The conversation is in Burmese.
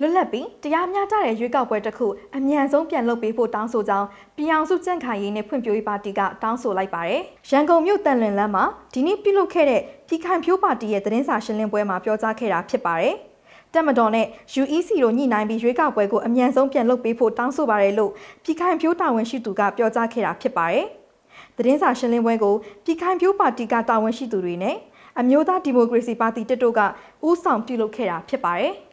လွတ်လပ်ပြီးတရားမျှတတဲ့ရွေးကောက်ပွဲတစ်ခုအမြန်ဆုံးပြန်လုပ်ပေးဖို့တောင်းဆိုကြောင်းပြည်အောင်စုကြံ့ခိုင်ရေးနဲ့ဖွံ့ဖြိုးရေးပါတီကတောင်းဆိုလိုက်ပါတယ်။ရန်ကုန်မြို့တန်လွင်လမ်းမှာဒီနေ့ပြုလုပ်ခဲ့တဲ့ပြည်ခိုင်ဖြိုးပါတီရဲ့သတင်းစာရှင်းလင်းပွဲမှာပြောကြားခဲ့တာဖြစ်ပါတယ်။တက်မတော်နဲ့ UEC တို့ညှိနှိုင်းပြီးရွေးကောက်ပွဲကိုအမြန်ဆုံးပြန်လုပ်ပေးဖို့တောင်းဆိုပါတယ်လို့ပြည်ခိုင်ဖြိုးတာဝန်ရှိသူကပြောကြားခဲ့တာဖြစ်ပါတယ်။သတင်းစာရှင်းလင်းပွဲကိုပြည်ခိုင်ဖြိုးပါတီကတာဝန်ရှိသူတွေနဲ့အမျိုးသားဒီမိုကရေစီပါတီတက်တို့ကဦးဆောင်ပြုလုပ်ခဲ့တာဖြစ်ပါတယ်။